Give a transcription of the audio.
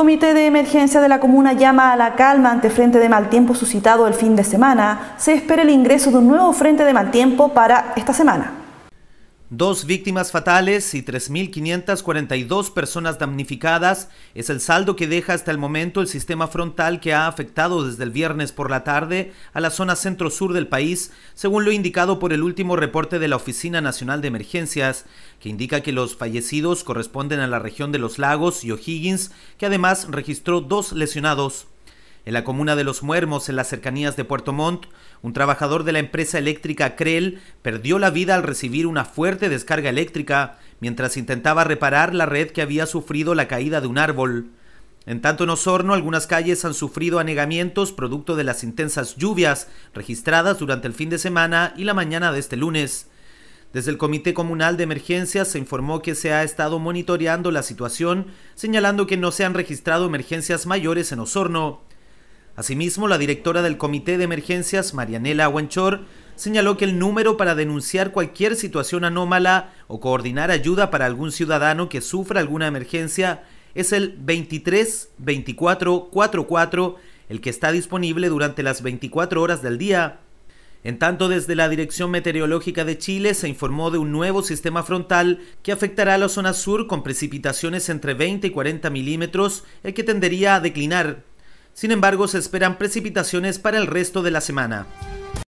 Comité de Emergencia de la Comuna llama a la calma ante frente de mal tiempo suscitado el fin de semana. Se espera el ingreso de un nuevo frente de mal tiempo para esta semana. Dos víctimas fatales y 3.542 personas damnificadas es el saldo que deja hasta el momento el sistema frontal que ha afectado desde el viernes por la tarde a la zona centro-sur del país, según lo indicado por el último reporte de la Oficina Nacional de Emergencias, que indica que los fallecidos corresponden a la región de los lagos y O'Higgins, que además registró dos lesionados. En la comuna de Los Muermos, en las cercanías de Puerto Montt, un trabajador de la empresa eléctrica Krell perdió la vida al recibir una fuerte descarga eléctrica mientras intentaba reparar la red que había sufrido la caída de un árbol. En tanto en Osorno, algunas calles han sufrido anegamientos producto de las intensas lluvias registradas durante el fin de semana y la mañana de este lunes. Desde el Comité Comunal de Emergencias se informó que se ha estado monitoreando la situación, señalando que no se han registrado emergencias mayores en Osorno. Asimismo, la directora del Comité de Emergencias, Marianela Aguanchor, señaló que el número para denunciar cualquier situación anómala o coordinar ayuda para algún ciudadano que sufra alguna emergencia es el 23 24 44, el que está disponible durante las 24 horas del día. En tanto, desde la Dirección Meteorológica de Chile se informó de un nuevo sistema frontal que afectará a la zona sur con precipitaciones entre 20 y 40 milímetros, el que tendería a declinar. Sin embargo, se esperan precipitaciones para el resto de la semana.